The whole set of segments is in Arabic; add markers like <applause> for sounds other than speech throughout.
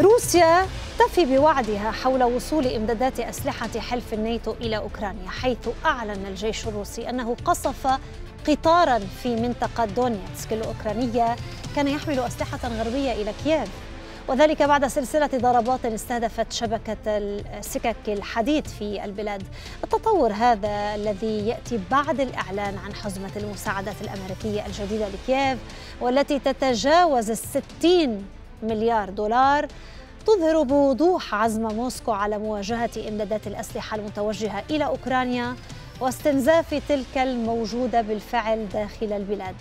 روسيا تفي بوعدها حول وصول امدادات اسلحه حلف الناتو الى اوكرانيا حيث اعلن الجيش الروسي انه قصف قطارا في منطقه دونيتسك الاوكرانيه كان يحمل اسلحه غربيه الى كييف وذلك بعد سلسلة ضربات استهدفت شبكة السكك الحديد في البلاد التطور هذا الذي يأتي بعد الإعلان عن حزمة المساعدات الأمريكية الجديدة لكييف والتي تتجاوز الستين مليار دولار تظهر بوضوح عزم موسكو على مواجهة إمدادات الأسلحة المتوجهة إلى أوكرانيا واستنزاف تلك الموجودة بالفعل داخل البلاد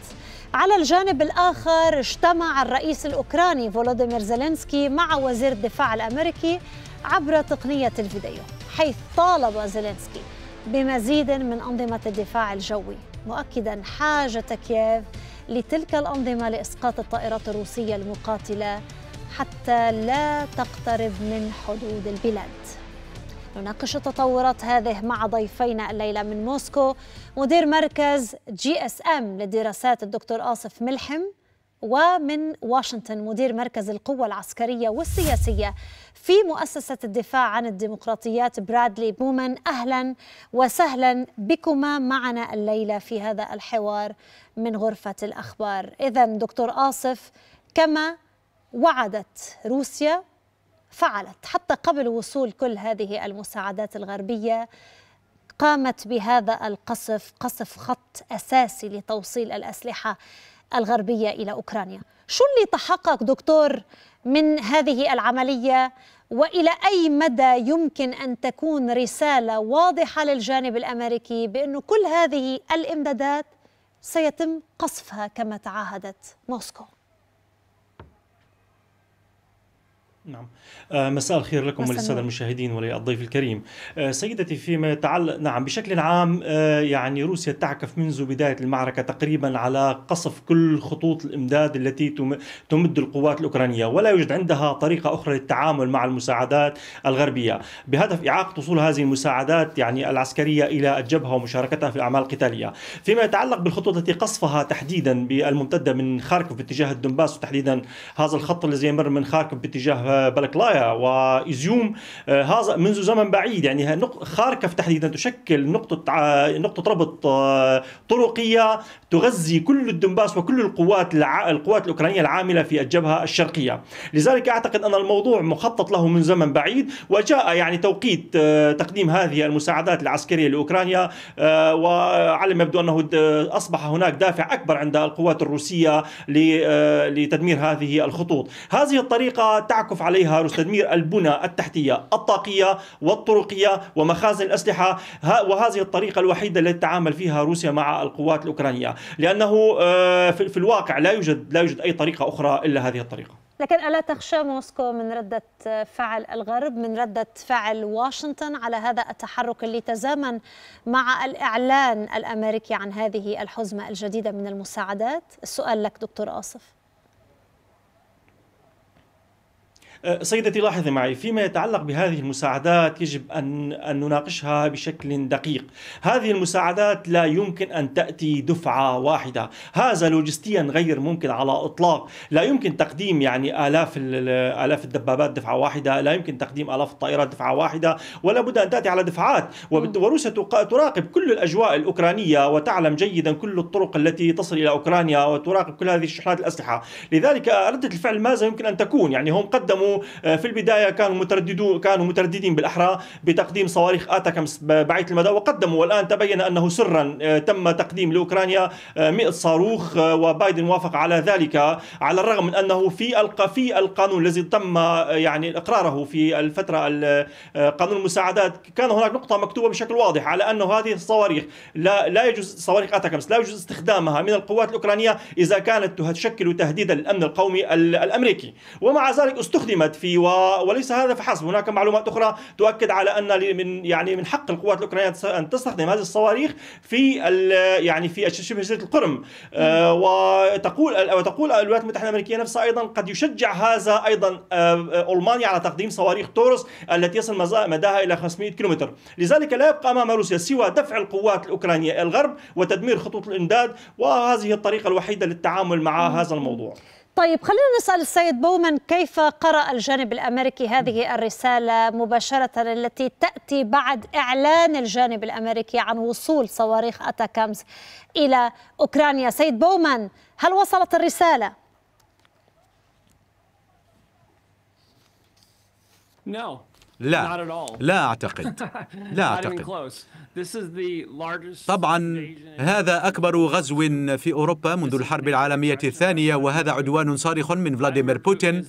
على الجانب الآخر اجتمع الرئيس الأوكراني فولوديمير زيلينسكي مع وزير الدفاع الأمريكي عبر تقنية الفيديو حيث طالب زيلينسكي بمزيد من أنظمة الدفاع الجوي مؤكدا حاجة كييف لتلك الأنظمة لإسقاط الطائرات الروسية المقاتلة حتى لا تقترب من حدود البلاد نناقش تطورات هذه مع ضيفينا الليلة من موسكو مدير مركز جي اس ام للدراسات الدكتور آصف ملحم ومن واشنطن مدير مركز القوة العسكرية والسياسية في مؤسسة الدفاع عن الديمقراطيات برادلي بومان أهلا وسهلا بكما معنا الليلة في هذا الحوار من غرفة الأخبار إذا دكتور آصف كما وعدت روسيا فعلت حتى قبل وصول كل هذه المساعدات الغربية قامت بهذا القصف قصف خط أساسي لتوصيل الأسلحة الغربية إلى أوكرانيا شو اللي تحقق دكتور من هذه العملية والى اي مدى يمكن ان تكون رساله واضحه للجانب الامريكي بأن كل هذه الامدادات سيتم قصفها كما تعاهدت موسكو نعم آه، مساء الخير لكم وللسادة المشاهدين وللضيف الكريم آه، سيدتي فيما يتعلق نعم بشكل عام آه، يعني روسيا تعكف منذ بداية المعركة تقريبا على قصف كل خطوط الإمداد التي تمد القوات الأوكرانية ولا يوجد عندها طريقة أخرى للتعامل مع المساعدات الغربية بهدف إعاقة وصول هذه المساعدات يعني العسكرية إلى الجبهة ومشاركتها في الأعمال القتالية فيما يتعلق بالخطوط التي قصفها تحديدا بالممتدة من خاركوف باتجاه الدنباس وتحديدا هذا الخط الذي يمر من خاركوف باتجاه آه، بلكلايا وإزيوم آه، هذا منذ زمن بعيد يعني خاركف تحديدا تشكل نقطة نقطة ربط آه، طرقية تغذي كل الدنباس وكل القوات القوات الأوكرانية العاملة في الجبهة الشرقية لذلك أعتقد أن الموضوع مخطط له من زمن بعيد وجاء يعني توقيت تقديم هذه المساعدات العسكرية لأوكرانيا وعلى ما يبدو أنه أصبح هناك دافع أكبر عند القوات الروسية لتدمير هذه الخطوط هذه الطريقة تعكف يتوقف عليها تدمير البنى التحتية الطاقية والطرقية ومخازن الأسلحة وهذه الطريقة الوحيدة التي تعامل فيها روسيا مع القوات الأوكرانية لأنه آه، في الواقع لا يوجد لا يوجد أي طريقة أخرى إلا هذه الطريقة لكن ألا تخشى موسكو من ردة فعل الغرب من ردة فعل واشنطن على هذا التحرك اللي تزامن مع الإعلان الأمريكي عن هذه الحزمة الجديدة من المساعدات السؤال لك دكتور آصف أه، سيدتي لاحظي معي فيما يتعلق بهذه المساعدات يجب أن, أن نناقشها بشكل دقيق هذه المساعدات لا يمكن أن تأتي دفعة واحدة هذا لوجستيا غير ممكن على إطلاق لا يمكن تقديم يعني آلاف, آلاف الدبابات دفعة واحدة لا يمكن تقديم آلاف الطائرات دفعة واحدة ولا بد أن تأتي على دفعات وروسيا تراقب كل الأجواء الأوكرانية وتعلم جيدا كل الطرق التي تصل إلى أوكرانيا وتراقب كل هذه الشحنات الأسلحة لذلك ردة الفعل ماذا يمكن أن تكون يعني هم قدموا آه، في البدايه كانوا مترددون كانوا مترددين بالاحرى بتقديم صواريخ اتاكمس بعيد المدى وقدموا والان تبين انه سرا آه، تم تقديم لاوكرانيا 100 آه، صاروخ وبايدن وافق على ذلك على الرغم من انه في في القانون الذي تم يعني اقراره في الفتره قانون المساعدات كان هناك نقطه مكتوبه بشكل واضح على انه هذه الصواريخ لا لا يجوز صواريخ اتاكمس لا يجوز استخدامها من القوات الاوكرانيه اذا كانت تشكل تهديدا للامن القومي الامريكي ومع ذلك استخدم في و... وليس هذا فحسب هناك معلومات أخرى تؤكد على أن من يعني من حق القوات الأوكرانية أن تستخدم هذه الصواريخ في يعني في شبه جزيرة القرم آه وتقول آه، وتقول الولايات المتحدة الأمريكية نفسها أيضا قد يشجع هذا أيضا آه ألمانيا على تقديم صواريخ تورس التي يصل مداها إلى 500 كيلومتر لذلك لا يبقى أمام روسيا سوى دفع القوات الأوكرانية الغرب وتدمير خطوط الإمداد وهذه الطريقة الوحيدة للتعامل مع هذا الموضوع طيب خلينا نسأل السيد بومان كيف قرأ الجانب الأمريكي هذه الرسالة مباشرة التي تأتي بعد إعلان الجانب الأمريكي عن وصول صواريخ أتاكامز إلى أوكرانيا سيد بومان هل وصلت الرسالة؟ No. لا لا أعتقد <laughs> لا أعتقد طبعا هذا أكبر غزو في أوروبا منذ الحرب العالمية الثانية وهذا عدوان صارخ من فلاديمير بوتين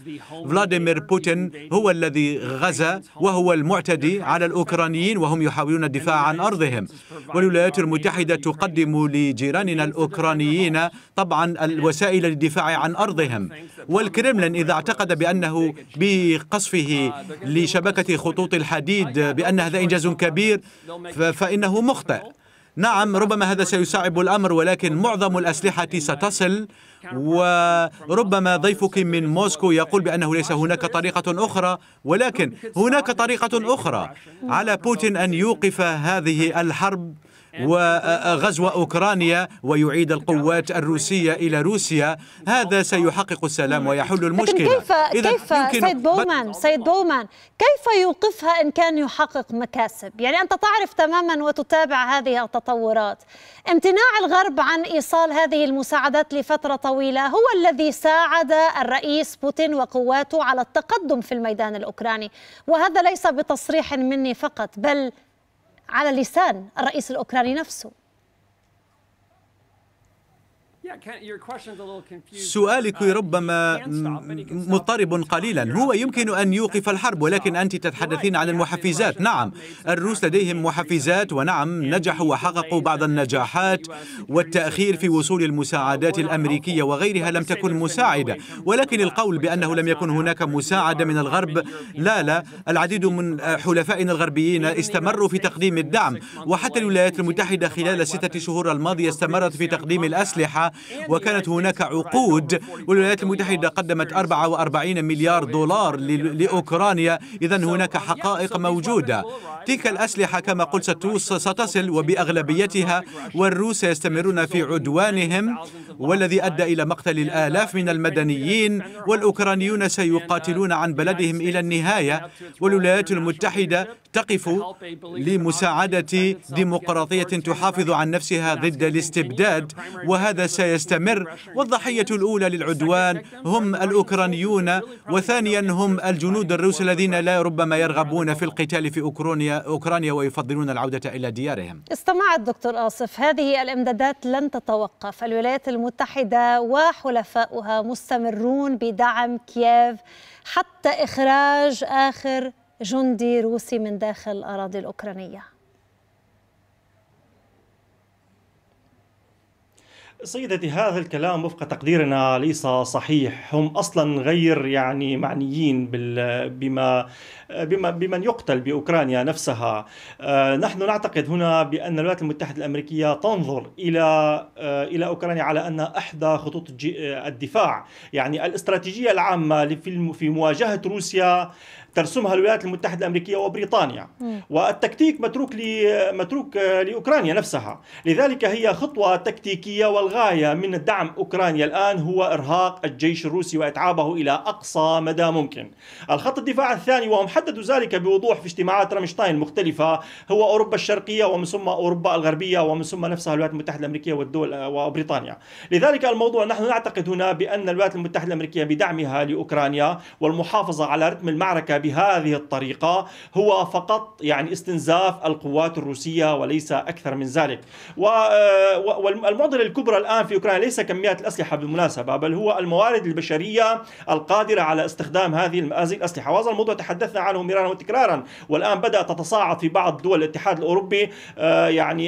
فلاديمير بوتين هو الذي غزا وهو المعتدي على الأوكرانيين وهم يحاولون الدفاع عن أرضهم والولايات المتحدة تقدم لجيراننا الأوكرانيين طبعا الوسائل للدفاع عن أرضهم والكرملين إذا اعتقد بأنه بقصفه uh, لشبكة خطوط الحديد بأن هذا إنجاز كبير فإنه مخطئ نعم ربما هذا سيصعب الأمر ولكن معظم الأسلحة ستصل وربما ضيفك من موسكو يقول بأنه ليس هناك طريقة أخرى ولكن هناك طريقة أخرى على بوتين أن يوقف هذه الحرب وغزو أوكرانيا ويعيد القوات الروسية إلى روسيا هذا سيحقق السلام ويحل المشكلة لكن كيف, إذا كيف يمكن سيد بومان سيد بومان كيف يوقفها إن كان يحقق مكاسب يعني أنت تعرف تماما وتتابع هذه التطورات امتناع الغرب عن إيصال هذه المساعدات لفترة طويلة هو الذي ساعد الرئيس بوتين وقواته على التقدم في الميدان الأوكراني وهذا ليس بتصريح مني فقط بل على لسان الرئيس الأوكراني نفسه سؤالك uh, ربما مضطرب قليلا هو يمكن أن يوقف الحرب ولكن أنت تتحدثين عن المحفزات نعم الروس لديهم محفزات ونعم نجحوا وحققوا بعض النجاحات والتأخير في وصول المساعدات الأمريكية وغيرها لم تكن مساعدة ولكن القول بأنه لم يكن هناك مساعدة من الغرب لا لا العديد من حلفائنا الغربيين استمروا في تقديم الدعم وحتى الولايات المتحدة خلال الستة شهور الماضية استمرت في تقديم الأسلحة وكانت هناك عقود والولايات المتحدة قدمت 44 مليار دولار لأوكرانيا إذا هناك حقائق موجودة تلك الأسلحة كما قلت ستصل وبأغلبيتها والروس يستمرون في عدوانهم والذي أدى إلى مقتل الآلاف من المدنيين والأوكرانيون سيقاتلون عن بلدهم إلى النهاية والولايات المتحدة تقف لمساعدة ديمقراطية تحافظ عن نفسها ضد الاستبداد وهذا سيستمر والضحية الأولى للعدوان هم الأوكرانيون وثانيا هم الجنود الروس الذين لا ربما يرغبون في القتال في أوكرانيا, أوكرانيا ويفضلون العودة إلى ديارهم استمع الدكتور آصف هذه الإمدادات لن تتوقف الولايات المتحدة وحلفاؤها مستمرون بدعم كييف حتى إخراج آخر جندي روسي من داخل الأراضي الأوكرانية سيدتي هذا الكلام وفق تقديرنا ليس صحيح هم اصلا غير يعني معنيين بما بما بمن يقتل باوكرانيا نفسها آه، نحن نعتقد هنا بان الولايات المتحده الامريكيه تنظر الى آه، الى اوكرانيا على انها احدى خطوط آه، الدفاع يعني الاستراتيجيه العامه في مواجهه روسيا ترسمها الولايات المتحده الامريكيه وبريطانيا م. والتكتيك متروك متروك لاوكرانيا نفسها لذلك هي خطوه تكتيكيه وال... الغاية من دعم أوكرانيا الآن هو إرهاق الجيش الروسي وإتعابه إلى أقصى مدى ممكن الخط الدفاع الثاني وهم حددوا ذلك بوضوح في اجتماعات رامشتاين المختلفة هو أوروبا الشرقية ومن ثم أوروبا الغربية ومن ثم نفسها الولايات المتحدة الأمريكية والدول آه، وبريطانيا لذلك الموضوع نحن نعتقد هنا بأن الولايات المتحدة الأمريكية بدعمها لأوكرانيا والمحافظة على رتم المعركة بهذه الطريقة هو فقط يعني استنزاف القوات الروسية وليس أكثر من ذلك آه، والمعضلة الكبرى الآن في أوكرانيا ليس كميات الأسلحة بالمناسبة بل هو الموارد البشرية القادرة على استخدام هذه الأسلحة وهذا الموضوع تحدثنا عنه مرارا وتكرارا والآن بدأت تتصاعد في بعض دول الاتحاد الأوروبي آه، يعني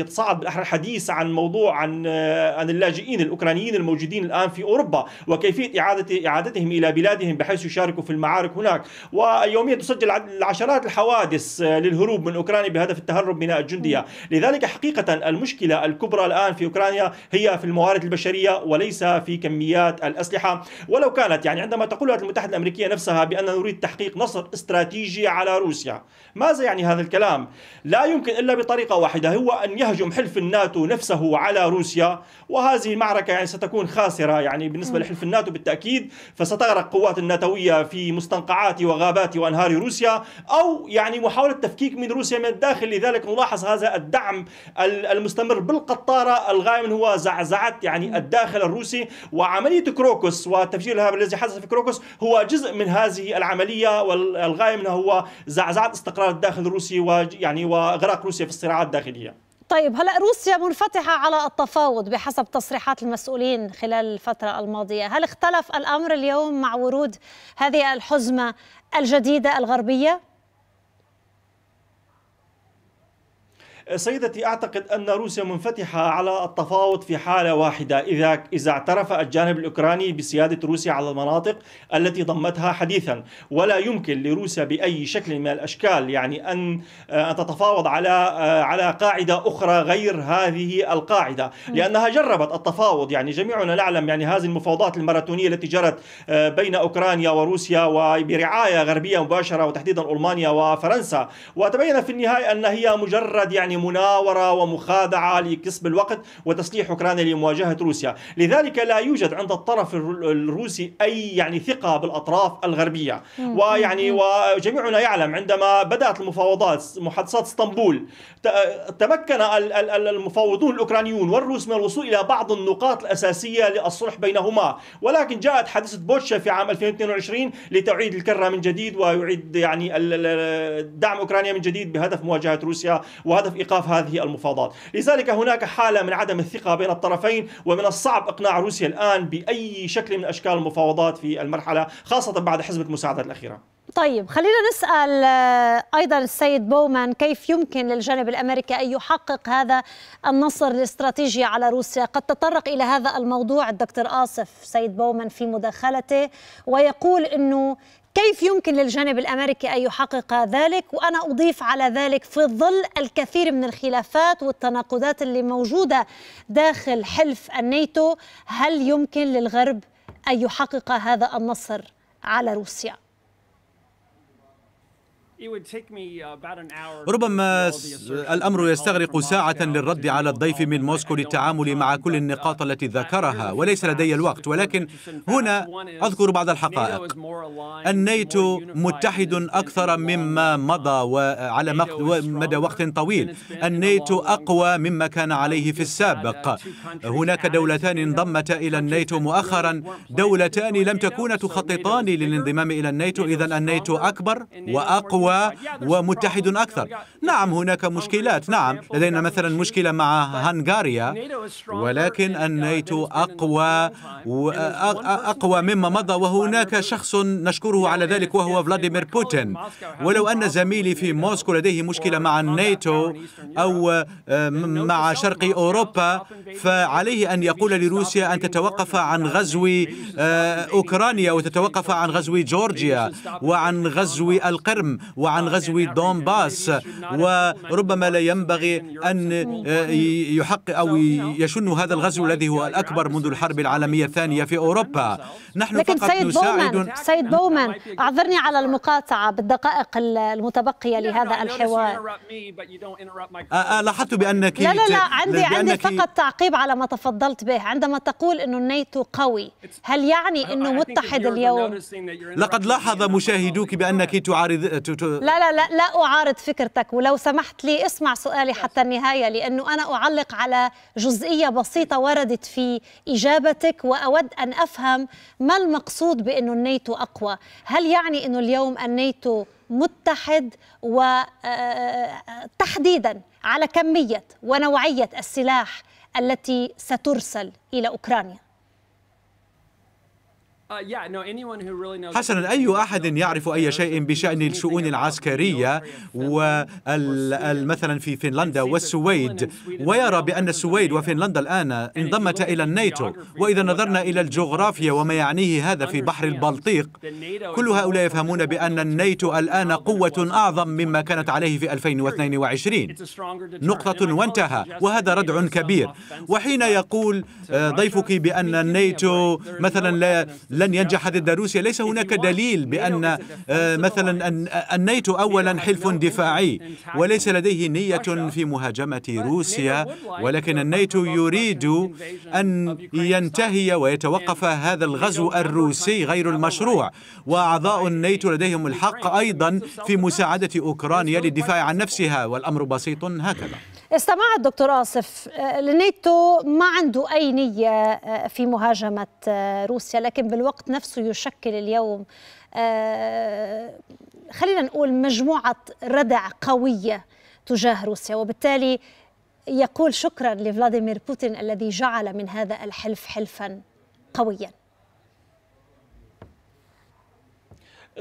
يتصاعد بالأحرى الحديث عن موضوع عن آه، عن اللاجئين الأوكرانيين الموجودين الآن في أوروبا وكيفية إعادة إعادتهم إلى بلادهم بحيث يشاركوا في المعارك هناك ويوميا تسجل العشرات الحوادث آه، للهروب من أوكرانيا بهدف التهرب من الجندية لذلك حقيقة المشكلة الكبرى الآن في أوكرانيا هي في الموارد البشرية وليس في كميات الأسلحة ولو كانت يعني عندما تقول الولايات المتحدة الأمريكية نفسها بأن نريد تحقيق نصر استراتيجي على روسيا ماذا يعني هذا الكلام؟ لا يمكن إلا بطريقة واحدة هو أن يهجم حلف الناتو نفسه على روسيا وهذه المعركة يعني ستكون خاسرة يعني بالنسبة لحلف الناتو بالتأكيد فستغرق قوات الناتوية في مستنقعات وغابات وأنهار روسيا أو يعني محاولة تفكيك من روسيا من الداخل لذلك نلاحظ هذا الدعم المستمر بالقطارة الغاية من هو زعزعت يعني الداخل الروسي وعملية كروكوس وتفجير الهرم الذي حدث في كروكوس هو جزء من هذه العملية والغاية منها هو زعزعة استقرار الداخل الروسي ويعني وإغراق روسيا في الصراعات الداخلية طيب هلا روسيا منفتحه على التفاوض بحسب تصريحات المسؤولين خلال الفتره الماضيه، هل اختلف الامر اليوم مع ورود هذه الحزمه الجديده الغربيه؟ سيدتي أعتقد أن روسيا منفتحة على التفاوض في حالة واحدة إذا إذا اعترف الجانب الأوكراني بسيادة روسيا على المناطق التي ضمتها حديثا ولا يمكن لروسيا بأي شكل من الأشكال يعني أن آه، أن تتفاوض على آه، على قاعدة أخرى غير هذه القاعدة لأنها جربت التفاوض يعني جميعنا نعلم يعني هذه المفاوضات الماراثونية التي جرت آه، بين أوكرانيا وروسيا وبرعاية غربية مباشرة وتحديدا ألمانيا وفرنسا وتبين في النهاية أن هي مجرد يعني يعني مناورة ومخادعة لكسب الوقت وتسليح أوكرانيا لمواجهة روسيا لذلك لا يوجد عند الطرف الروسي أي يعني ثقة بالأطراف الغربية ويعني وجميعنا يعلم عندما بدأت المفاوضات محادثات اسطنبول تمكن المفاوضون الأوكرانيون والروس من الوصول إلى بعض النقاط الأساسية للصلح بينهما ولكن جاءت حادثة بوتشا في عام 2022 لتعيد الكرة من جديد ويعيد يعني دعم أوكرانيا من جديد بهدف مواجهة روسيا وهدف ايقاف هذه المفاوضات، لذلك هناك حاله من عدم الثقه بين الطرفين ومن الصعب اقناع روسيا الان باي شكل من اشكال المفاوضات في المرحله خاصه بعد حزب المساعدات الاخيره. طيب خلينا نسال آه، ايضا السيد بومان كيف يمكن للجانب الامريكي ان يحقق هذا النصر الاستراتيجي على روسيا؟ قد تطرق الى هذا الموضوع الدكتور آصف سيد بومان في مداخلته ويقول انه كيف يمكن للجانب الامريكي ان يحقق ذلك؟ وانا اضيف على ذلك في ظل الكثير من الخلافات والتناقضات اللي موجوده داخل حلف الناتو، هل يمكن للغرب ان يحقق هذا النصر على روسيا؟ Uh, ربما الأمر يستغرق ساعة للرد على الضيف من موسكو للتعامل مع كل uh, النقاط التي ذكرها وليس لدي الوقت ولكن هنا أذكر بعض الحقائق الناتو متحد أكثر مما uh, مضى وعلى مدى وقت طويل الناتو أقوى مما كان عليه في السابق هناك دولتان انضمتا إلى الناتو مؤخرا دولتان لم تكونا تخططان للانضمام إلى الناتو إذا الناتو أكبر وأقوى ومتحد أكثر نعم هناك مشكلات نعم لدينا مثلا مشكلة مع هنغاريا ولكن الناتو أقوى أقوى مما مضى وهناك شخص نشكره على ذلك وهو فلاديمير بوتين ولو أن زميلي في موسكو لديه مشكلة مع الناتو أو آه، مع شرق أوروبا فعليه أن يقول لروسيا أن تتوقف عن غزو آه، أوكرانيا وتتوقف عن غزو جورجيا وعن غزو القرم وعن غزو دونباس وربما لا ينبغي أن آه، يحق أو يشن هذا الغزو الذي هو الأكبر منذ الحرب العالمية الثانية في أوروبا نحن لكن فقط سيد نساعد بومان سيد بومان أعذرني على المقاطعة بالدقائق المتبقية لهذا الحوار آه، آه، لاحظت بأنك لا لا لا عندي عندي فقط تعقيب على ما تفضلت به عندما تقول أنه الناتو قوي هل يعني أنه متحد اليوم لقد لاحظ مشاهدوك بأنك تعارض لا لا لا لا اعارض فكرتك ولو سمحت لي اسمع سؤالي حتى النهايه لانه انا اعلق على جزئيه بسيطه وردت في اجابتك واود ان افهم ما المقصود بانه الناتو اقوى هل يعني انه اليوم الناتو متحد وتحديدا آه، على كميه ونوعيه السلاح التي سترسل الى اوكرانيا Uh, حسنا أي أحد يعرف أي شيء بشأن الشؤون العسكرية مثلا في فنلندا والسويد ويرى بأن السويد وفنلندا الآن انضمت إلى الناتو وإذا نظرنا إلى الجغرافيا وما يعنيه هذا في بحر البلطيق كل هؤلاء يفهمون بأن الناتو الآن قوة أعظم مما كانت عليه في 2022 نقطة وانتهى وهذا ردع كبير وحين يقول آه، ضيفك بأن الناتو مثلا لا لن ينجح ضد روسيا ليس هناك دليل بأن آه، مثلا الناتو أولا حلف دفاعي وليس لديه نية في مهاجمة روسيا ولكن الناتو يريد أن ينتهي ويتوقف هذا الغزو الروسي غير المشروع وأعضاء الناتو لديهم الحق أيضا في مساعدة أوكرانيا للدفاع عن نفسها والأمر بسيط هكذا استمع الدكتور آصف آه، لنيتو ما عنده أي نية آه، في مهاجمة آه، روسيا لكن بالوقت نفسه يشكل اليوم خلينا نقول مجموعة ردع قوية تجاه روسيا وبالتالي يقول شكرا لفلاديمير بوتين الذي جعل من هذا الحلف حلفا قويا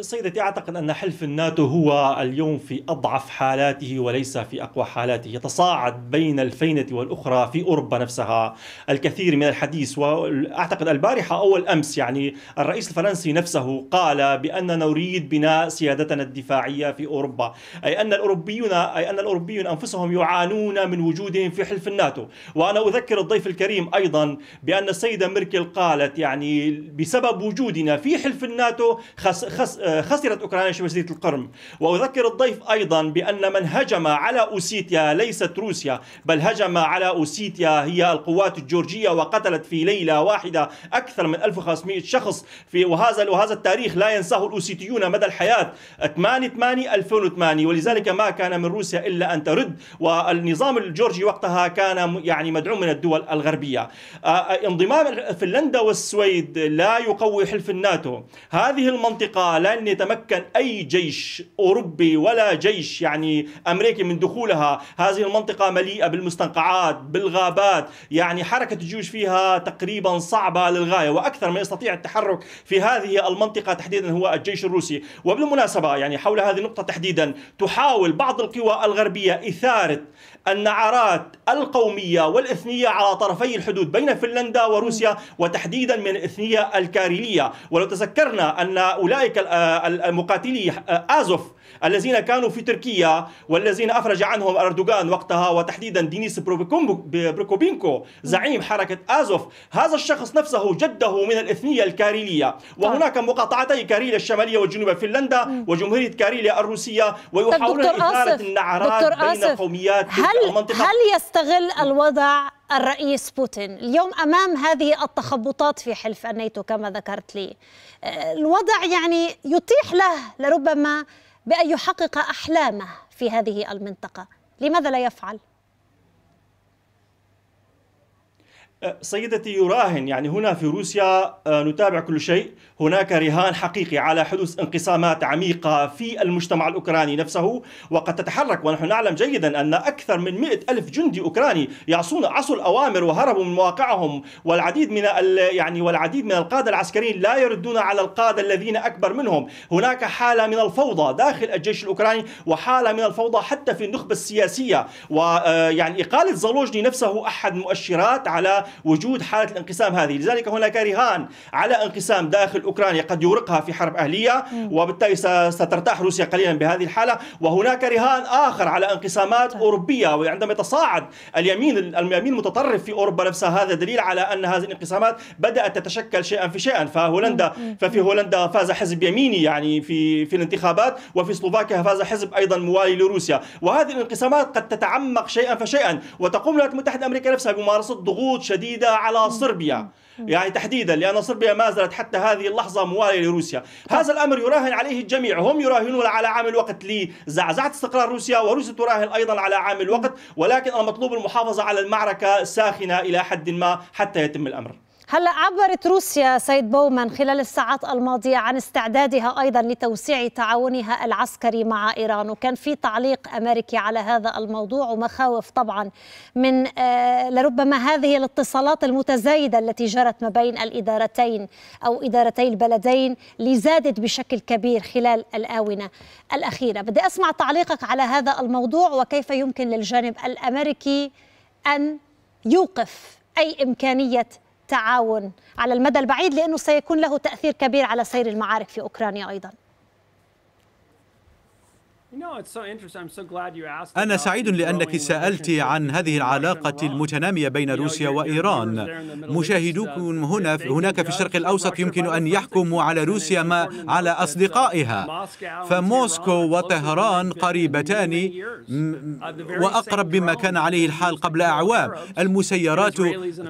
سيدتي أعتقد أن حلف الناتو هو اليوم في أضعف حالاته وليس في أقوى حالاته يتصاعد بين الفينة والأخرى في أوروبا نفسها الكثير من الحديث وأعتقد البارحة أو الأمس يعني الرئيس الفرنسي نفسه قال بأننا نريد بناء سيادتنا الدفاعية في أوروبا أي أن الأوروبيون أي أن الأوروبيون أنفسهم يعانون من وجودهم في حلف الناتو وأنا أذكر الضيف الكريم أيضا بأن السيدة ميركل قالت يعني بسبب وجودنا في حلف الناتو خس خس آه، خسرت أوكرانيا جزيرة القرم وأذكر الضيف أيضا بأن من هجم على أوسيتيا ليست روسيا بل هجم على أوسيتيا هي القوات الجورجية وقتلت في ليلة واحدة أكثر من 1500 شخص في وهذا وهذا التاريخ لا ينساه الأوسيتيون مدى الحياة 8 8 2008 ولذلك ما كان من روسيا إلا أن ترد والنظام الجورجي وقتها كان يعني مدعوم من الدول الغربية آه، آه، انضمام فنلندا والسويد لا يقوي حلف الناتو هذه المنطقة لا لن يتمكن أي جيش أوروبي ولا جيش يعني أمريكي من دخولها هذه المنطقة مليئة بالمستنقعات بالغابات يعني حركة الجيوش فيها تقريبا صعبة للغاية وأكثر ما يستطيع التحرك في هذه المنطقة تحديدا هو الجيش الروسي وبالمناسبة يعني حول هذه النقطة تحديدا تحاول بعض القوى الغربية إثارة النعرات القومية والإثنية على طرفي الحدود بين فنلندا وروسيا وتحديدا من الإثنية الكاريلية ولو تذكرنا أن أولئك آه، المقاتلي آه، آزوف الذين كانوا في تركيا والذين أفرج عنهم أردوغان وقتها وتحديدا دينيس بروكوبينكو زعيم حركة آزوف هذا الشخص نفسه جده من الإثنية الكاريلية طيب. وهناك مقاطعتي كاريليا الشمالية وجنوب فنلندا وجمهورية كاريليا الروسية ويحاولون إثارة النعرات بين قوميات هل, المنطقة. هل يستغل الوضع الرئيس بوتين اليوم امام هذه التخبطات في حلف الناتو كما ذكرت لي آه، الوضع يعني يتيح له لربما بأن يحقق أحلامه في هذه المنطقة لماذا لا يفعل؟ سيدتي يراهن يعني هنا في روسيا آه، نتابع كل شيء هناك رهان حقيقي على حدوث انقسامات عميقة في المجتمع الأوكراني نفسه وقد تتحرك ونحن نعلم جيدا أن أكثر من مئة ألف جندي أوكراني يعصون عصوا الأوامر وهربوا من مواقعهم والعديد من يعني والعديد من القادة العسكريين لا يردون على القادة الذين أكبر منهم هناك حالة من الفوضى داخل الجيش الأوكراني وحالة من الفوضى حتى في النخبة السياسية ويعني آه، إقالة زالوجني نفسه أحد مؤشرات على وجود حالة الانقسام هذه لذلك هناك رهان على انقسام داخل أوكرانيا قد يورقها في حرب أهلية وبالتالي سترتاح روسيا قليلا بهذه الحالة وهناك رهان آخر على انقسامات أوروبية وعندما يتصاعد اليمين اليمين المتطرف في أوروبا نفسها هذا دليل على أن هذه الانقسامات بدأت تتشكل شيئا فشيئا فهولندا ففي هولندا فاز حزب يميني يعني في في الانتخابات وفي سلوفاكيا فاز حزب أيضا موالي لروسيا وهذه الانقسامات قد تتعمق شيئا فشيئا وتقوم الولايات المتحدة الأمريكية نفسها بممارسة ضغوط شديدة شديدة على صربيا يعني تحديدا لأن صربيا ما زالت حتى هذه اللحظة موالية لروسيا هذا الأمر يراهن عليه الجميع هم يراهنون على عامل وقت لزعزعة استقرار روسيا وروسيا تراهن أيضا على عامل وقت ولكن المطلوب المحافظة على المعركة ساخنة إلى حد ما حتى يتم الأمر هلا عبرت روسيا سيد بومان خلال الساعات الماضيه عن استعدادها ايضا لتوسيع تعاونها العسكري مع ايران وكان في تعليق امريكي على هذا الموضوع ومخاوف طبعا من آه، لربما هذه الاتصالات المتزايده التي جرت ما بين الادارتين او ادارتي البلدين لزادت بشكل كبير خلال الاونه الاخيره بدي اسمع تعليقك على هذا الموضوع وكيف يمكن للجانب الامريكي ان يوقف اي امكانيه التعاون على المدى البعيد لأنه سيكون له تأثير كبير على سير المعارك في أوكرانيا أيضاً أنا سعيد لأنك سألت عن هذه العلاقة المتنامية بين روسيا وإيران مشاهدوكم uh, هنا هناك في الشرق الأوسط يمكن أن يحكموا على روسيا ما على uh, أصدقائها فموسكو وطهران قريبتان uh, وأقرب بما كان عليه الحال قبل أعوام المسيرات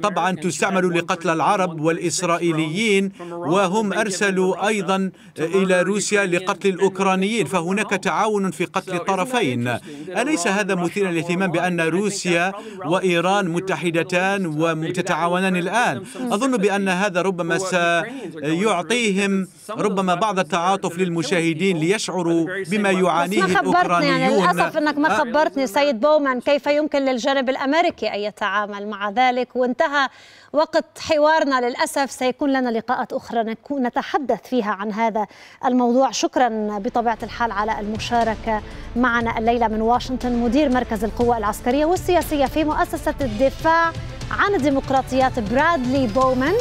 طبعا تستعمل لقتل العرب والإسرائيليين وهم أرسلوا أيضا إلى روسيا لقتل الأوكرانيين فهناك تعاون في قتل الطرفين أليس هذا مثير للاهتمام بأن روسيا وإيران متحدتان ومتتعاونان الآن أظن بأن هذا ربما سيعطيهم ربما بعض التعاطف للمشاهدين ليشعروا بما يعانيه ما خبرتني يعني للأسف أنك ما آه. خبرتني سيد بومان كيف يمكن للجانب الأمريكي أن يتعامل مع ذلك وانتهى وقت حوارنا للأسف سيكون لنا لقاءات أخرى نتحدث فيها عن هذا الموضوع شكرا بطبيعة الحال على المشاركة معنا الليلة من واشنطن مدير مركز القوى العسكرية والسياسية في مؤسسة الدفاع عن الديمقراطيات برادلي بومان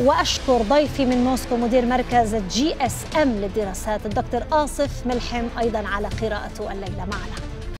واشكر ضيفي من موسكو مدير مركز جي اس ام للدراسات الدكتور اصف ملحم ايضا على قراءته الليله معنا